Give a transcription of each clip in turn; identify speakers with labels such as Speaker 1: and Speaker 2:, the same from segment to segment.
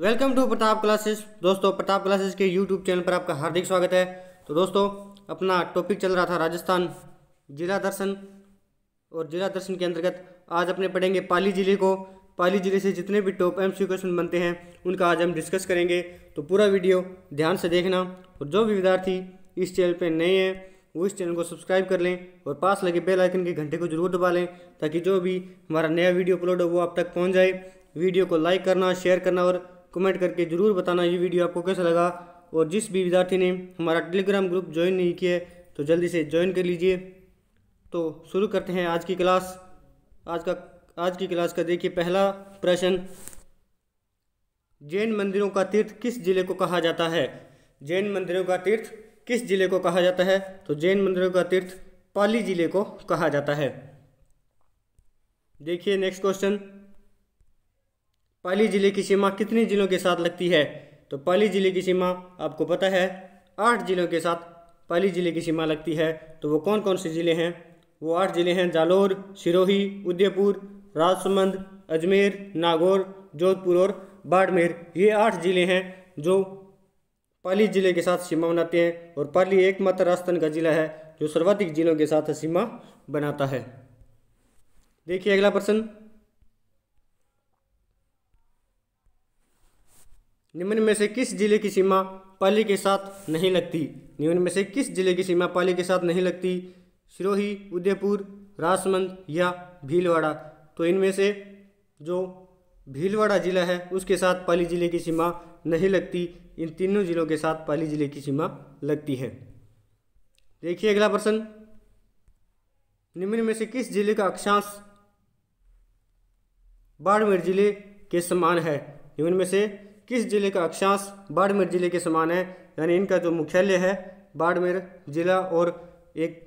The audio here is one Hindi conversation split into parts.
Speaker 1: वेलकम टू प्रताप क्लासेस दोस्तों प्रताप क्लासेस के यूट्यूब चैनल पर आपका हार्दिक स्वागत है तो दोस्तों अपना टॉपिक चल रहा था राजस्थान जिला दर्शन और जिला दर्शन के अंतर्गत आज अपने पढ़ेंगे पाली जिले को पाली जिले से जितने भी टॉप एम क्वेश्चन बनते हैं उनका आज हम डिस्कस करेंगे तो पूरा वीडियो ध्यान से देखना और जो भी विद्यार्थी इस चैनल पर नए हैं वो इस चैनल को सब्सक्राइब कर लें और पास लगे बेल आइकन के घंटे को जरूर दबा लें ताकि जो भी हमारा नया वीडियो अपलोड हो वो आप तक पहुँच जाए वीडियो को लाइक करना शेयर करना और कमेंट करके ज़रूर बताना ये वीडियो आपको कैसा लगा और जिस भी विद्यार्थी ने हमारा टेलीग्राम ग्रुप ज्वाइन नहीं किया तो जल्दी से ज्वाइन कर लीजिए तो शुरू करते हैं आज की क्लास आज का आज की क्लास का देखिए पहला प्रश्न जैन मंदिरों का तीर्थ किस जिले को कहा जाता है जैन मंदिरों का तीर्थ किस जिले को कहा जाता है तो जैन मंदिरों का तीर्थ पाली जिले को कहा जाता है देखिए नेक्स्ट क्वेश्चन पाली जिले की सीमा कितने जिलों के साथ लगती है तो पाली जिले की सीमा आपको पता है आठ जिलों के साथ पाली जिले की सीमा लगती है तो वो कौन कौन से ज़िले हैं वो आठ ज़िले हैं जालोर सिरोही उदयपुर राजसमंद अजमेर नागौर जोधपुर और बाड़मेर ये आठ ज़िले हैं जो पाली ज़िले के साथ सीमा बनाते हैं और पाली एकमात्र राजस्थान का ज़िला है जो सर्वाधिक जिलों के साथ सीमा बनाता है देखिए अगला प्रश्न निम्न में से किस जिले की सीमा पाली के साथ नहीं लगती निम्न में से किस जिले की सीमा पाली के साथ नहीं लगती सिरोही उदयपुर राजसमंद या भीलवाड़ा तो इनमें से जो भीलवाड़ा जिला है उसके साथ पाली जिले की सीमा नहीं लगती इन तीनों जिलों के साथ पाली जिले की सीमा लगती है देखिए अगला प्रश्न निम्न में से किस जिले का अक्षांश बाड़मेर जिले के समान है निम्न में से किस जिले का अक्षांश बाड़मेर जिले के समान है यानी इनका जो मुख्यालय है बाड़मेर जिला और एक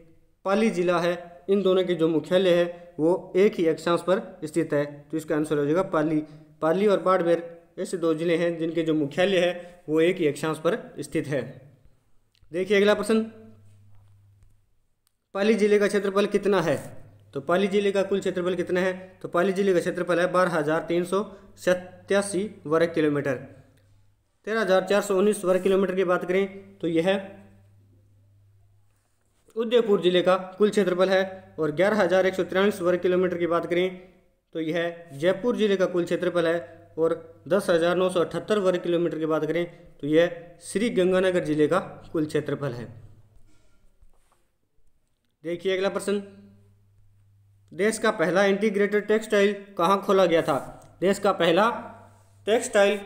Speaker 1: पाली जिला है इन दोनों के जो मुख्यालय है वो एक ही अक्षांश पर स्थित है तो इसका आंसर हो जाएगा पाली पाली और बाड़मेर ऐसे दो जिले हैं जिनके जो मुख्यालय है वो एक ही अक्षांश पर स्थित है देखिए अगला प्रश्न पाली जिले का क्षेत्रफल कितना है तो पाली जिले का कुल क्षेत्रफल कितना है तो पाली जिले का क्षेत्रफल है बारह हज़ार तीन सौ सत्यासी वर्ग किलोमीटर तेरह हज़ार चार सौ उन्नीस वर्ग किलोमीटर की बात करें तो यह उदयपुर जिले का कुल क्षेत्रफल है और ग्यारह हज़ार एक सौ तिरालीस वर्ग किलोमीटर की बात करें तो यह जयपुर जिले का कुल क्षेत्रफल है और दस हज़ार नौ सौ अठहत्तर वर्ग किलोमीटर की बात करें तो यह श्री गंगानगर जिले का कुल क्षेत्रफल है देखिए अगला प्रश्न देश का पहला इंटीग्रेटेड टेक्सटाइल कहाँ खोला गया था देश का पहला टेक्सटाइल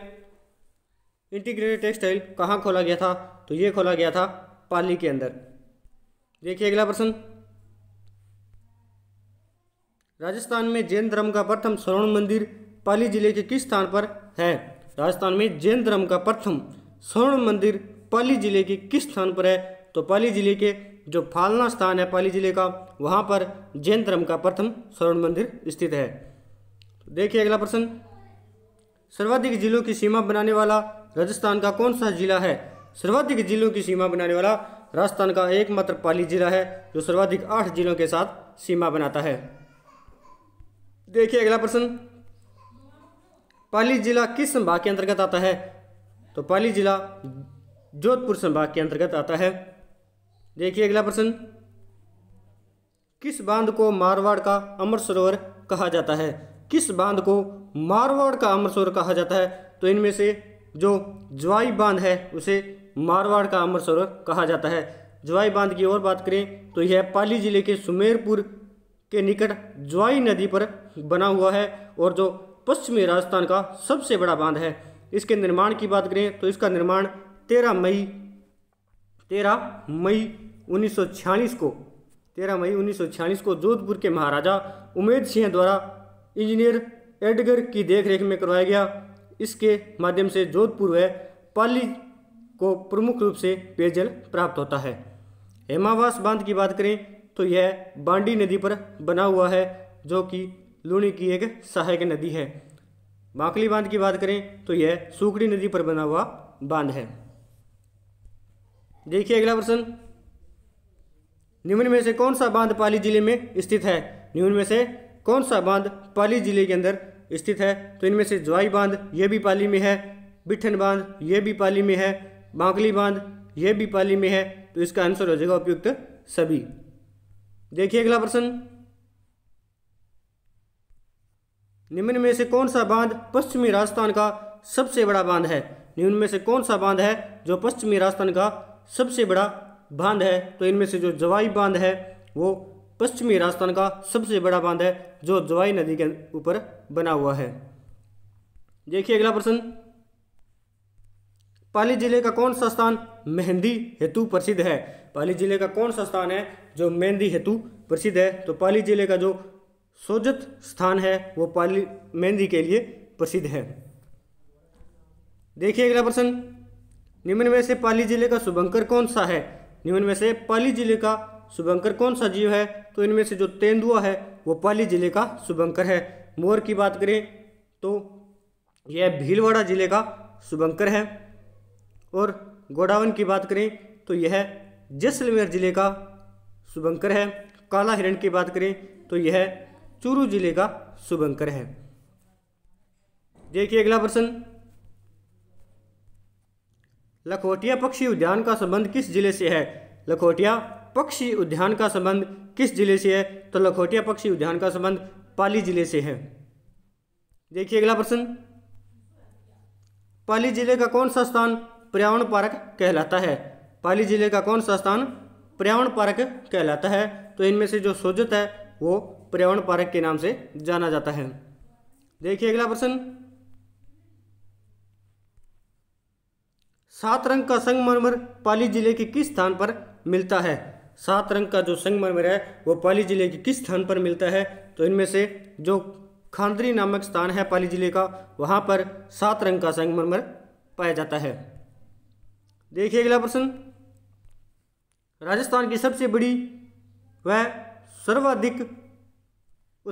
Speaker 1: इंटीग्रेटेड टेक्सटाइल कहाँ खोला गया था तो ये खोला गया था पाली के अंदर देखिए अगला प्रश्न राजस्थान में जैन धर्म का प्रथम स्वर्ण मंदिर पाली जिले के किस स्थान पर है राजस्थान में जैन धर्म का प्रथम स्वर्ण मंदिर पाली जिले के किस स्थान पर है तो पाली जिले के जो फालना स्थान है पाली जिले का वहाँ पर जैन धर्म का प्रथम स्वर्ण मंदिर स्थित है देखिए अगला प्रश्न सर्वाधिक जिलों की सीमा बनाने वाला राजस्थान का कौन सा जिला है सर्वाधिक जिलों की सीमा बनाने वाला राजस्थान का एकमात्र पाली जिला है जो सर्वाधिक आठ जिलों के साथ सीमा बनाता है देखिए अगला प्रश्न पाली जिला किस संभाग के अंतर्गत आता है तो पाली जिला जोधपुर संभाग के अंतर्गत आता है देखिए अगला प्रश्न किस बांध को मारवाड़ का अमर सरोवर कहा जाता है किस बांध को मारवाड़ का अमर सरोवर कहा जाता है तो इनमें से जो ज्वाई बांध है उसे मारवाड़ का अमर सरोवर कहा जाता है ज्वाई बांध की और बात करें तो यह पाली जिले के सुमेरपुर के निकट ज्वाई नदी पर बना हुआ है और जो पश्चिमी राजस्थान का सबसे बड़ा बांध है इसके निर्माण की बात करें तो इसका निर्माण तेरह मई तेरह मई 1946 को 13 मई 1946 को जोधपुर के महाराजा उमेद सिंह द्वारा इंजीनियर एडगर की देखरेख में करवाया गया इसके माध्यम से जोधपुर व पाली को प्रमुख रूप से पेयजल प्राप्त होता है हेमावास बांध की बात करें तो यह बांडी नदी पर बना हुआ है जो कि लूणी की एक सहायक नदी है बांकली बांध की बात करें तो यह सूखड़ी नदी पर बना हुआ बांध है देखिए अगला प्रश्न निम्न में से कौन सा बांध पाली जिले में स्थित है निम्न में से कौन सा बांध पाली जिले के अंदर स्थित है तो इनमें से ज्वाई बांध यह भी पाली में है बिठन बांध यह भी पाली में है बांकली बांध यह भी पाली में है तो इसका आंसर हो जाएगा उपयुक्त सभी देखिए अगला प्रश्न निम्न में से कौन सा बांध पश्चिमी राजस्थान का सबसे बड़ा बांध है निम्न में से कौन सा बांध है जो पश्चिमी राजस्थान का सबसे बड़ा बांध है तो इनमें से जो जवाई बांध है वो पश्चिमी राजस्थान का सबसे बड़ा बांध है जो जवाई नदी के ऊपर बना हुआ है देखिए अगला प्रश्न पाली जिले का कौन सा स्थान मेहंदी हेतु प्रसिद्ध है पाली जिले का कौन सा स्थान है जो मेहंदी हेतु प्रसिद्ध है तो पाली जिले का जो सोजत स्थान है वो पाली मेहंदी के लिए प्रसिद्ध है देखिए अगला प्रश्न निम्न में से पाली जिले का शुभंकर कौन सा है निम्न में से पाली जिले का शुभंकर कौन सा जीव है तो इनमें से जो तेंदुआ है वो पाली जिले का शुभंकर है मोर की बात करें तो यह भीलवाड़ा जिले का शुभंकर है और गोडावन की बात करें तो यह जैसलमेर जिले का शुभंकर है काला हिरण की बात करें तो यह चूरू जिले का शुभंकर है देखिए अगला प्रश्न लखोटिया पक्षी उद्यान का संबंध किस जिले से है लखोटिया पक्षी उद्यान का संबंध किस जिले से है तो लखोटिया पक्षी उद्यान का संबंध पाली जिले से है देखिए अगला प्रश्न पाली जिले का कौन सा स्थान पर्यावरण पार्क कहलाता है पाली जिले का कौन सा स्थान पर्यावरण पार्क कहलाता है तो इनमें से जो सोजत है वो पर्यावरण पार्क के नाम से जाना जाता है देखिए अगला प्रश्न सात रंग का संगमरमर पाली जिले के किस स्थान पर मिलता है सात रंग का जो संगमरमर है वो पाली जिले के किस स्थान पर मिलता है तो इनमें से जो खांदरी नामक स्थान है पाली जिले का वहाँ पर सात रंग का संगमरमर पाया जाता है देखिए अगला प्रश्न राजस्थान की सबसे बड़ी व सर्वाधिक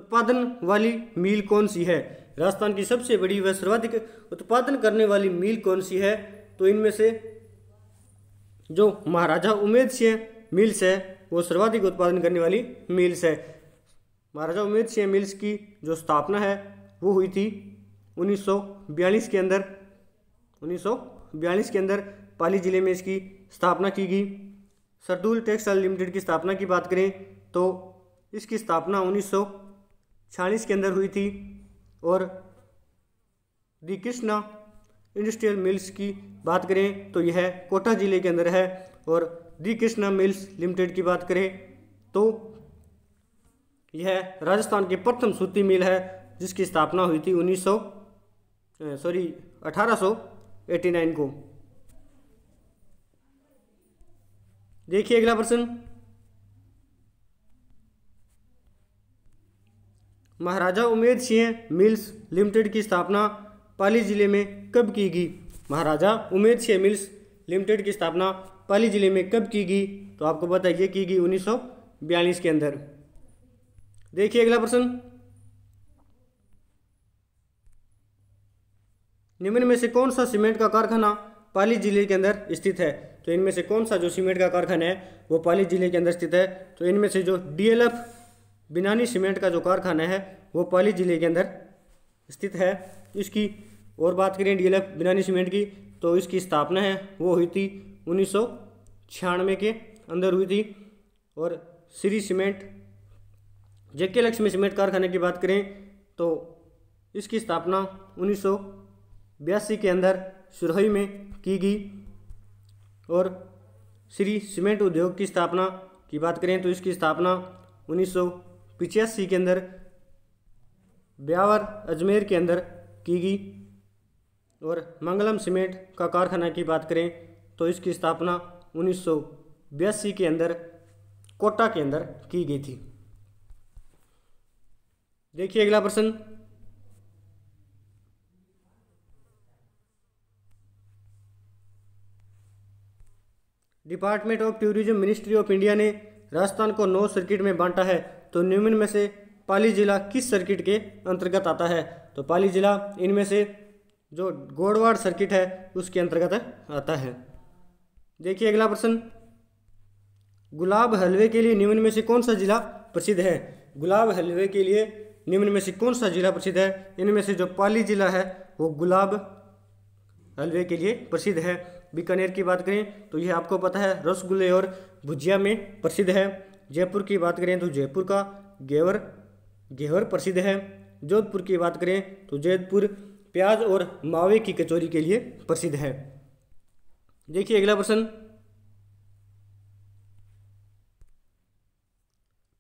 Speaker 1: उत्पादन वाली मील कौन सी है राजस्थान की सबसे बड़ी व सर्वाधिक उत्पादन करने वाली मील कौन सी है तो इनमें से जो महाराजा उमेद सिंह मिल्स है वो सर्वाधिक उत्पादन करने वाली मिल्स है महाराजा उमेद सिंह मिल्स की जो स्थापना है वो हुई थी 1942 के अंदर 1942 के अंदर पाली ज़िले में इसकी स्थापना की गई सरदूल टेक्सटाइल लिमिटेड की स्थापना की बात करें तो इसकी स्थापना उन्नीस के अंदर हुई थी और दी कृष्णा इंडस्ट्रियल मिल्स की बात करें तो यह कोटा ज़िले के अंदर है और दी कृष्णा मिल्स लिमिटेड की बात करें तो यह राजस्थान की प्रथम सूती मिल है जिसकी स्थापना हुई थी 1900 सॉरी 1889 को देखिए अगला प्रश्न महाराजा उमेद सिंह मिल्स लिमिटेड की स्थापना पाली जिले में कब की गई महाराजा उमेद शे मिल्स लिमिटेड की स्थापना पाली जिले में कब की गई तो आपको बताइए की गई उन्नीस के अंदर देखिए अगला प्रश्न निम्न में से कौन सा सीमेंट का कारखाना पाली जिले के अंदर स्थित है तो इनमें से कौन सा जो सीमेंट का कारखाना है वो पाली जिले के अंदर स्थित है तो इनमें से जो डीएलएफ बिनानी सीमेंट का जो कारखाना है वो पाली जिले के अंदर स्थित है इसकी और बात करें D L F Binani Cement की तो इसकी स्थापना है वो हुई थी उन्नीस के अंदर हुई थी और Shri Cement JK Lakshmi Cement कारखाने की बात करें तो इसकी स्थापना उन्नीस के अंदर सुरहई में की गई और श्री सीमेंट उद्योग की स्थापना की बात करें तो इसकी स्थापना उन्नीस के अंदर ब्यावर अजमेर के अंदर की गई और मंगलम सीमेंट का कारखाना की बात करें तो इसकी स्थापना उन्नीस के अंदर कोटा के अंदर की गई थी देखिए अगला प्रश्न Department of Tourism Ministry of India ने राजस्थान को नौ सर्किट में बांटा है तो न्यूमिन में से पाली जिला किस सर्किट के अंतर्गत आता है तो पाली जिला इनमें से जो गोडवाड़ सर्किट है उसके अंतर्गत आता है देखिए अगला प्रश्न गुलाब हलवे के लिए निम्न में से कौन सा जिला प्रसिद्ध है गुलाब हलवे के लिए निम्न में से कौन सा जिला प्रसिद्ध है इनमें से जो पाली जिला है वो गुलाब हलवे के लिए प्रसिद्ध है बीकानेर की बात करें तो यह आपको पता है रसगुल्ले और भुजिया में प्रसिद्ध है जयपुर की बात करें तो जयपुर का गेवर गेवर प्रसिद्ध है जोधपुर की बात करें तो जोधपुर प्याज और मावे की कचौरी के लिए प्रसिद्ध है देखिए अगला प्रश्न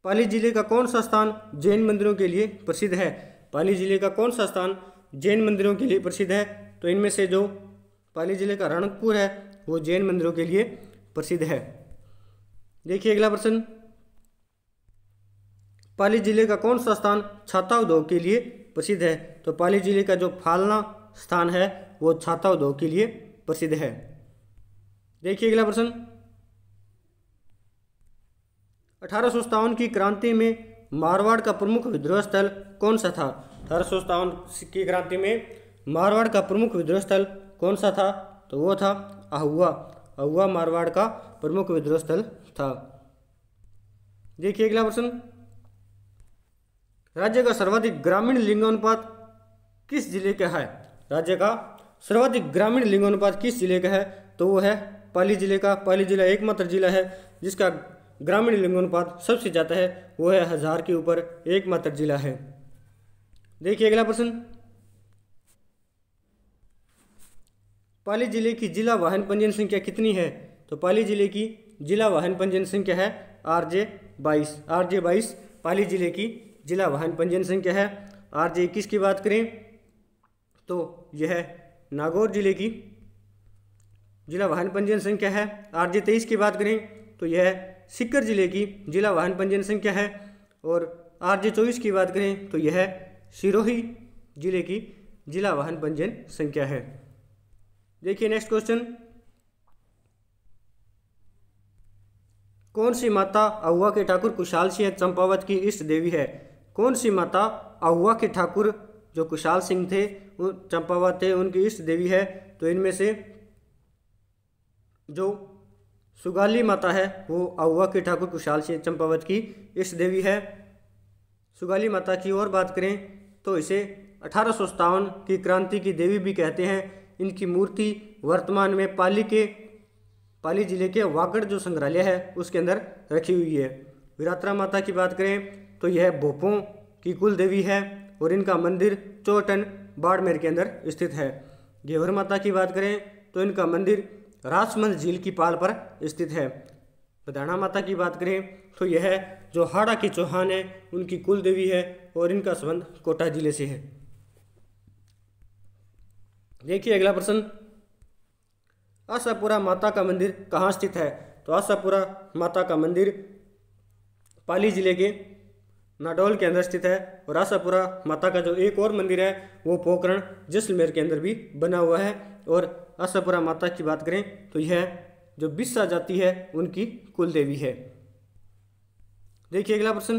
Speaker 1: पाली जिले का कौन सा स्थान जैन मंदिरों के लिए प्रसिद्ध है पाली जिले का कौन सा स्थान जैन मंदिरों के लिए प्रसिद्ध है तो इनमें से जो पाली जिले का रणकपुर है वो जैन मंदिरों के लिए प्रसिद्ध है देखिए अगला प्रश्न पाली जिले का कौन सा स्थान छाता उद्योग के लिए प्रसिद्ध है तो पाली जिले का जो फालना स्थान है वो छाता उद्योग के लिए प्रसिद्ध है देखिए अगला प्रश्न अठारह की क्रांति में मारवाड़ का प्रमुख विद्रोह स्थल कौन सा था अठारह की क्रांति में मारवाड़ का प्रमुख विद्रोह स्थल कौन सा था तो वो था अहुआ अहुआ मारवाड़ का प्रमुख विद्रोह स्थल था देखिए अगला प्रश्न राज्य का सर्वाधिक ग्रामीण लिंगानुपात किस जिले का है राज्य का सर्वाधिक ग्रामीण लिंगानुपात किस जिले का है तो वो है पाली जिले का पाली जिला एकमात्र जिला है जिसका ग्रामीण लिंगानुपात सबसे ज़्यादा है वो है हज़ार के ऊपर एकमात्र जिला है देखिए अगला प्रश्न पाली जिले की जिला वाहन पंजीयन संख्या कितनी है तो पाली जिले की जिला वाहन पंजीयन संख्या है आर जे बाईस आर जे बाईस पाली जिले की जिला वाहन पंजीयन संख्या है आर जे इक्कीस की बात करें तो यह नागौर जिले की जिला वाहन पंजीयन संख्या है आर जे तेईस की बात करें तो यह सिक्कर जिले की जिला वाहन पंजीयन संख्या है और आर जे चौबीस की बात करें तो यह सिरोही जिले की जिला वाहन पंजीयन संख्या है देखिए नेक्स्ट क्वेश्चन कौन सी माता अहुआ के ठाकुर कुशाल सिंह चंपावत की इष्ट देवी है कौन सी माता आहुआ के ठाकुर जो कुशाल सिंह थे चंपावत थे उनकी इष्ट देवी है तो इनमें से जो सुगाली माता है वो आहुआ के ठाकुर कुशाल सिंह चंपावत की इष्ट देवी है सुगाली माता की और बात करें तो इसे अठारह की क्रांति की देवी भी कहते हैं इनकी मूर्ति वर्तमान में पाली के पाली जिले के वागड़ जो संग्रहालय है उसके अंदर रखी हुई है विरात्रा माता की बात करें तो यह भोपों की कुल देवी है और इनका मंदिर चौटन बाड़मेर के अंदर स्थित है घेवर माता की बात करें तो इनका मंदिर राजमंद झील की पाल पर स्थित है बदाना माता की बात करें तो यह जो हाड़ा की चौहान है उनकी कुल देवी है और इनका संबंध कोटा जिले से है देखिए अगला प्रश्न आशापुरा माता का मंदिर कहाँ स्थित है तो आशापुरा माता का मंदिर पाली जिले के नाडौल के अंदर स्थित है और आशापुरा माता का जो एक और मंदिर है वो पोकरण जैसलमेर के अंदर भी बना हुआ है और आशापुरा माता की बात करें तो यह जो बिस्सा जाति है उनकी कुल देवी है देखिए अगला प्रश्न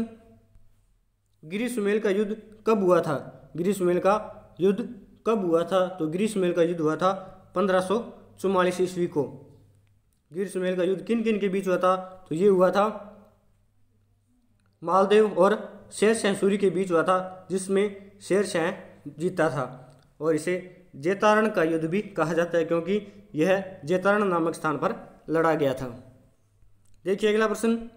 Speaker 1: गिरी सुमेल का युद्ध कब हुआ था गिरी सुमेल का युद्ध कब हुआ था तो गिरी सुमेल का युद्ध हुआ था पंद्रह सौ चौवालीस ईस्वी को गिर सुमेल का युद्ध किन किन के बीच हुआ था तो ये हुआ था मालदेव और शेर शाह सूरी के बीच हुआ था जिसमें शेर शाह जीता था और इसे जैतारण का युद्ध भी कहा जाता है क्योंकि यह जैतारण नामक स्थान पर लड़ा गया था देखिए अगला प्रश्न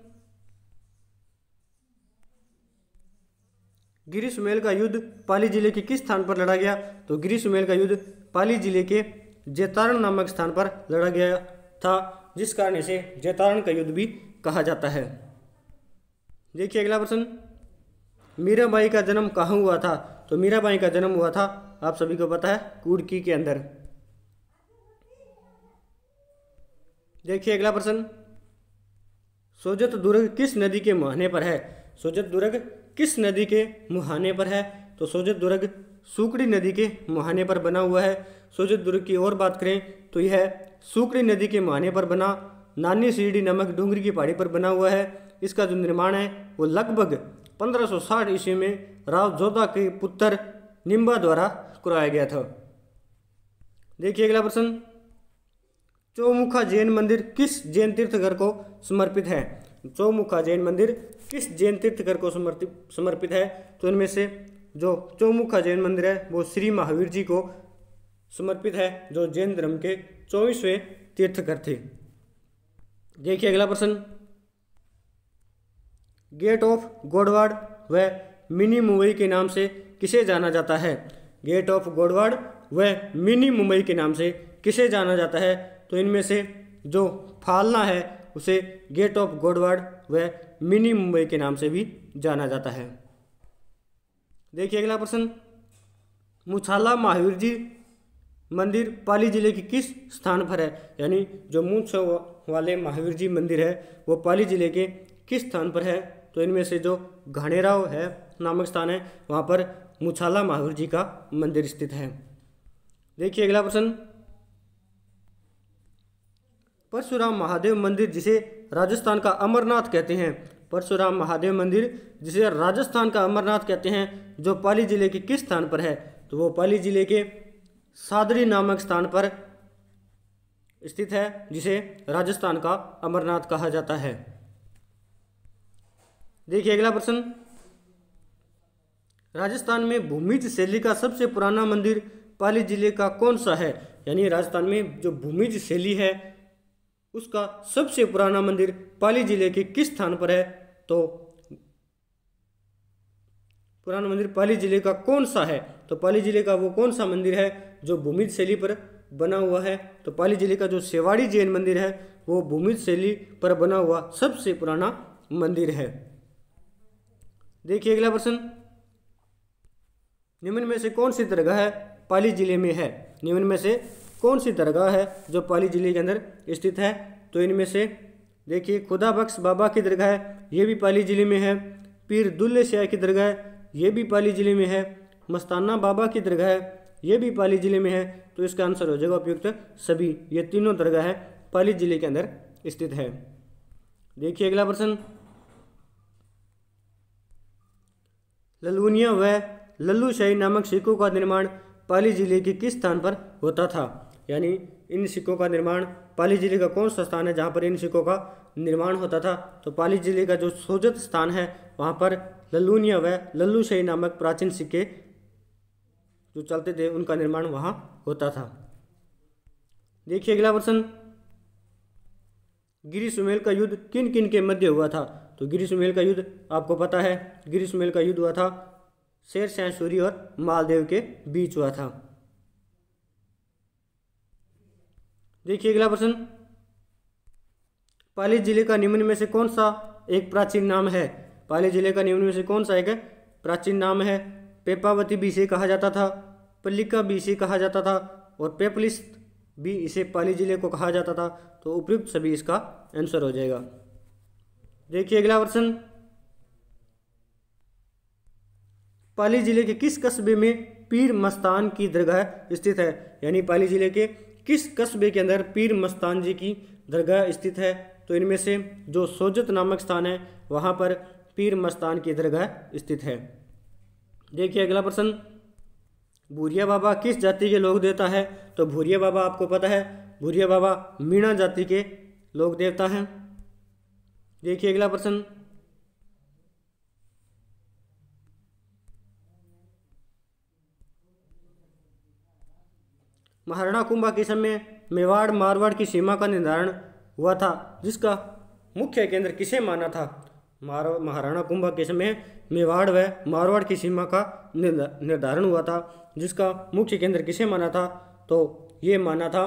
Speaker 1: गिरी सुमेल का युद्ध पाली जिले के किस स्थान पर लड़ा गया तो गिरी सुमेल का युद्ध पाली जिले के जैतारण नामक स्थान पर लड़ा गया था जिस कारण इसे जैतारण का युद्ध भी कहा जाता है देखिए अगला प्रश्न मीराबाई का जन्म कहाँ हुआ था तो मीराबाई का जन्म हुआ था आप सभी को पता है कुड़की के अंदर देखिए अगला प्रश्न सोजत दुर्ग किस नदी के मुहाने पर है सोजत दुर्ग किस नदी के मुहाने पर है तो सोजत दुर्ग सुकड़ी नदी के मुहाने पर बना हुआ है सोजत दुर्ग की और बात करें तो यह सूकड़ी नदी के मुहाने पर बना नानी सीढ़ी नमक डूंगरी की पहाड़ी पर बना हुआ है इसका जो निर्माण है वो लगभग 1560 ईस्वी में राव जोधा के पुत्र निम्बा द्वारा कराया गया था देखिए अगला प्रश्न चौमुखा जैन मंदिर किस जैन घर को समर्पित है चौमुखा जैन मंदिर किस जैन घर को समर्पित समर्पित है तो इनमें से जो चौमुखा जैन मंदिर है वो श्री महावीर जी को समर्पित है जो जैन धर्म के चौबीसवें घर थे देखिए अगला प्रश्न गेट ऑफ गोडवाड व मिनी मुंबई के नाम से किसे जाना जाता है गेट ऑफ गोडवाड व मिनी मुंबई के नाम से किसे जाना जाता है तो इनमें से जो फालना है उसे गेट ऑफ गोडवाड व मिनी मुंबई के नाम से भी जाना जाता है देखिए अगला प्रश्न मुछाला महावीर जी मंदिर पाली जिले के किस स्थान पर है यानी जो मूछ वाले महावीर जी मंदिर है वो पाली जिले के किस स्थान पर है तो इनमें से जो घनेराव है नामक स्थान है वहाँ पर मुछाला महावीर जी का मंदिर स्थित है देखिए अगला प्रश्न परशुराम महादेव मंदिर जिसे राजस्थान का अमरनाथ कहते हैं परशुराम महादेव मंदिर जिसे राजस्थान का अमरनाथ कहते हैं जो पाली जिले के किस स्थान पर है तो वो पाली जिले के सादरी नामक स्थान पर स्थित है जिसे राजस्थान का अमरनाथ कहा जाता है देखिए अगला प्रश्न राजस्थान में भूमिज शैली का सबसे पुराना मंदिर पाली जिले का कौन सा है यानी राजस्थान में जो भूमिज शैली है उसका सबसे पुराना मंदिर पाली जिले के किस स्थान पर है तो पुराना मंदिर पाली जिले का कौन सा है तो पाली जिले का वो कौन सा मंदिर है जो भूमिज शैली पर बना हुआ है तो पाली जिले का जो सेवाड़ी जैन मंदिर है वो भूमिज शैली पर बना हुआ सबसे पुराना मंदिर है देखिए अगला प्रश्न निम्न में से कौन सी दरगाह है पाली जिले में है निम्न में से कौन सी दरगाह है जो पाली जिले के अंदर स्थित है तो इनमें से देखिए खुदा बख्श बाबा की दरगाह है ये भी पाली जिले में है पीर दुल्ले श्या की दरगाह है ये भी पाली जिले में है मस्ताना बाबा की दरगाह है ये भी पाली जिले में है तो इसका आंसर हो जाएगा उपयुक्त सभी ये तीनों दरगाह है पाली जिले के अंदर स्थित है देखिए अगला प्रश्न ललूनिया व लल्लूशाही नामक सिक्कों का निर्माण पाली जिले के किस स्थान पर होता था यानी इन सिक्कों का निर्माण पाली जिले का कौन सा स्थान है जहाँ पर इन सिक्कों का निर्माण होता था तो पाली जिले का जो सोजत स्थान है वहाँ पर ललूनिया व शाही नामक प्राचीन सिक्के जो चलते थे उनका निर्माण वहाँ होता था देखिए अगला प्रश्न गिरी सुमेल का युद्ध किन किन के मध्य हुआ था तो ग्रीष्मेल का युद्ध आपको पता है ग्रीष्मेल का युद्ध हुआ था शेर शाह सूरी और मालदेव के बीच हुआ था देखिए अगला प्रश्न पाली जिले का निम्न में से कौन सा एक प्राचीन नाम है पाली जिले का निम्न में से कौन सा एक प्राचीन नाम है पेपावती बीसी कहा जाता था पल्लिका बीसी कहा जाता था और पेपलिस भी इसे पाली जिले को कहा जाता था तो उपयुक्त सभी इसका आंसर हो जाएगा देखिए अगला प्रश्न पाली जिले के किस कस्बे में पीर मस्तान की दरगाह स्थित है यानी पाली जिले के किस कस्बे के अंदर पीर मस्तान जी की दरगाह स्थित है तो इनमें से जो सोजत नामक स्थान है वहाँ पर पीर मस्तान की दरगाह स्थित है देखिए अगला प्रश्न भूरिया बाबा किस जाति के लोग देवता है तो भूरिया बाबा आपको पता है भूरिया बाबा मीणा जाति के लोग देवता हैं देखिए अगला प्रश्न महाराणा कुंभा के समय मेवाड़ मारवाड़ की सीमा का निर्धारण हुआ था जिसका मुख्य केंद्र किसे माना था महाराणा कुंभा के समय मेवाड़ व मारवाड़ की सीमा का निर्धारण हुआ था जिसका मुख्य केंद्र किसे माना था तो ये माना था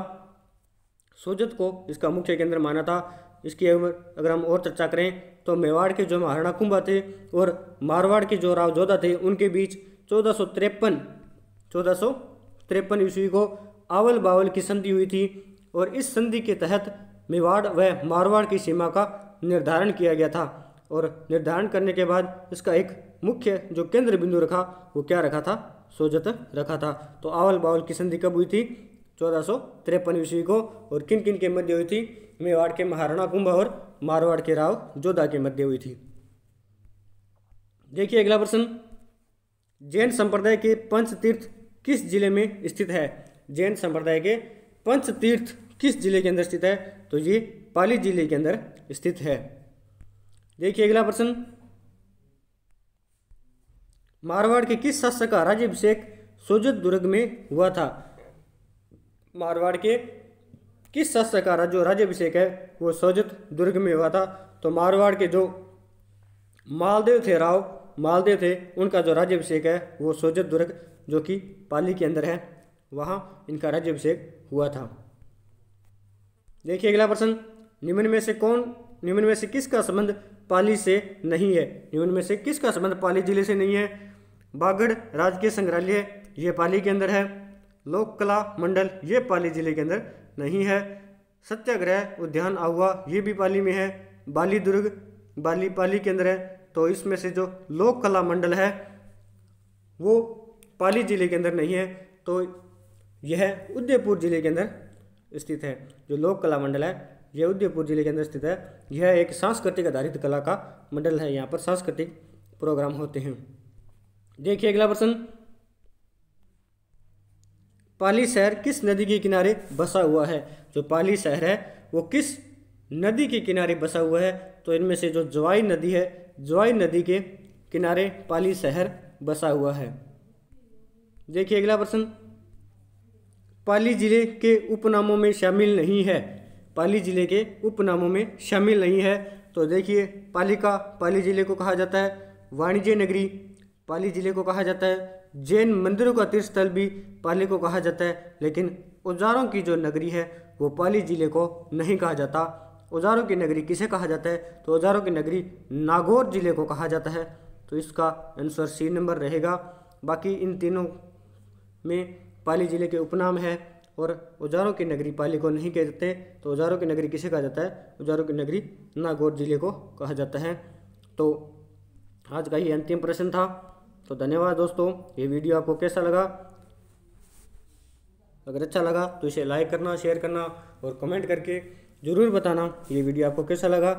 Speaker 1: सोजत को इसका मुख्य केंद्र माना था इसकी अगर हम और चर्चा करें तो मेवाड़ के जो महाराणा कुंभा थे और मारवाड़ के जो राव जोधा थे उनके बीच चौदह सौ तिरपन चौदह सौ तिरपन ईस्वी को आवल बावल की संधि हुई थी और इस संधि के तहत मेवाड़ व मारवाड़ की सीमा का निर्धारण किया गया था और निर्धारण करने के बाद इसका एक मुख्य जो केंद्र बिंदु रखा वो क्या रखा था सोजत रखा था तो आवल बावल की संधि कब हुई थी चौदह सौ तिरपन ईस्वी को और किन किन के मध्य हुई थी मेवाड़ के महाराणा कुंभ और मारवाड़ के राव जोधा के मध्य हुई थी देखिए अगला प्रश्न जैन संप्रदाय के पंच तीर्थ किस जिले में स्थित है जैन संप्रदाय के पंच तीर्थ किस जिले के अंदर स्थित है तो ये पाली जिले के अंदर स्थित है देखिए अगला प्रश्न मारवाड़ के किस शासक का राज्यभिषेक सोजत दुर्ग में हुआ था मारवाड़ के किस शस्त्र का जो राज्यभिषेक है वो सोजत दुर्ग में हुआ था तो मारवाड़ के जो मालदेव थे राव मालदेव थे उनका जो राज्यभिषेक है वो सोजत दुर्ग जो कि पाली के अंदर है वहाँ इनका राज्यभिषेक हुआ था देखिए अगला प्रश्न निम्न में से कौन निम्न में से किसका संबंध पाली से नहीं है निम्न में से किसका संबंध पाली जिले से नहीं है बागढ़ राजकीय संग्रहालय ये पाली के अंदर है लोक कला मंडल ये पाली जिले के अंदर नहीं है सत्याग्रह उद्यान आहुआ ये भी पाली में है बाली दुर्ग बाली पाली के अंदर है तो इसमें से जो लोक कला मंडल है वो पाली जिले के अंदर नहीं है तो यह उदयपुर जिले के अंदर स्थित है जो लोक कला मंडल है यह उदयपुर जिले के अंदर स्थित है यह एक सांस्कृतिक आधारित कला का मंडल है यहाँ पर सांस्कृतिक प्रोग्राम होते हैं देखिए अगला प्रश्न पाली शहर किस नदी के किनारे बसा हुआ है जो पाली शहर है वो किस नदी के किनारे बसा हुआ है तो इनमें से जो ज्वाई नदी है ज्वाई नदी के किनारे पाली शहर बसा हुआ है देखिए अगला प्रश्न पाली जिले के उपनामों में शामिल नहीं है पाली जिले के उपनामों में शामिल नहीं है तो देखिए पालिका पाली जिले को कहा जाता है वाणिज्य नगरी पाली जिले को कहा जाता है जैन मंदिरों का तीर्थ स्थल भी पाली को कहा जाता है लेकिन औजारों की जो नगरी है वो पाली जिले को नहीं कहा जाता औजारों की नगरी किसे कहा जाता है तो औजारों की नगरी नागौर जिले को कहा जाता है तो इसका आंसर सी नंबर रहेगा बाकी इन तीनों में पाली जिले के उपनाम है और औजारों की नगरी पाली को नहीं कह जाते तो औजारों की नगरी किसे कहा जाता है औजारों की नगरी नागौर जिले को कहा जाता है तो आज का ये अंतिम प्रश्न था तो धन्यवाद दोस्तों ये वीडियो आपको कैसा लगा अगर अच्छा लगा तो इसे लाइक करना शेयर करना और कमेंट करके ज़रूर बताना ये वीडियो आपको कैसा लगा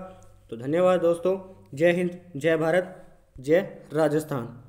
Speaker 1: तो धन्यवाद दोस्तों जय हिंद जय भारत जय राजस्थान